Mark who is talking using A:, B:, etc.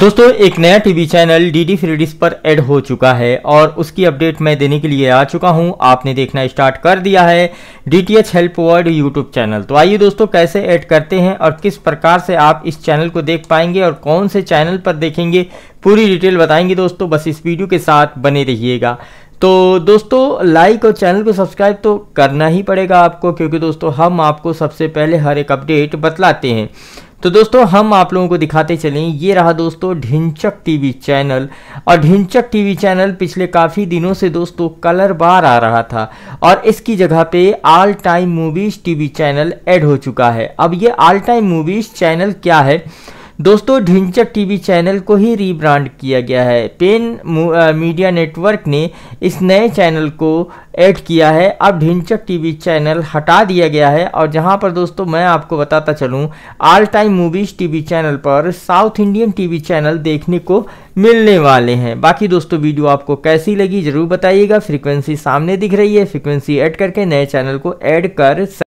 A: दोस्तों एक नया TV channel D D free पर ऐड हो चुका है और उसकी अपडेट मैं देने के लिए आ चुका हूं आपने देखना स्टार्ट कर दिया है D T H help world YouTube channel तो आइए दोस्तों कैसे ऐड करते हैं और किस प्रकार से आप इस चैनल को देख पाएंगे और कौन से चैनल पर देखेंगे पूरी डिटेल बताएंगे दोस्तों बस इस वीडियो के साथ बने रहिएगा तो दोस्तों लाइक और चैनल को सब्सक्राइब तो करना ही पड़ेगा आपको क्योंकि दोस्तों हम आपको सबसे पहले हर एक अपडेट बतलाते हैं तो दोस्तों हम आप लोगों को दिखाते चलें ये रहा दोस्तों ढिंचक टीवी चैनल और ढिंचक टीवी चैनल पिछले काफ़ी दिनों से दोस्तों कलर बार आ रहा था और इसकी जगह पे all time movies TV channel add हो चुका है अब ये ऑल टाइम मूवीज़ चैनल क्या है दोस्तों ढिंचक टीवी चैनल को ही रीब्रांड किया गया है पेन मीडिया नेटवर्क ने इस नए चैनल को ऐड किया है अब ढिंचक टीवी चैनल हटा दिया गया है और जहां पर दोस्तों मैं आपको बताता चलूं all time movies TV channel पर साउथ इंडियन टीवी चैनल देखने को मिलने वाले हैं बाकी दोस्तों वीडियो आपको कैसी लगी ज़रूर बताइएगा फ्रिक्वेंसी सामने दिख रही है फ्रिक्वेंसी ऐड करके नए चैनल को ऐड कर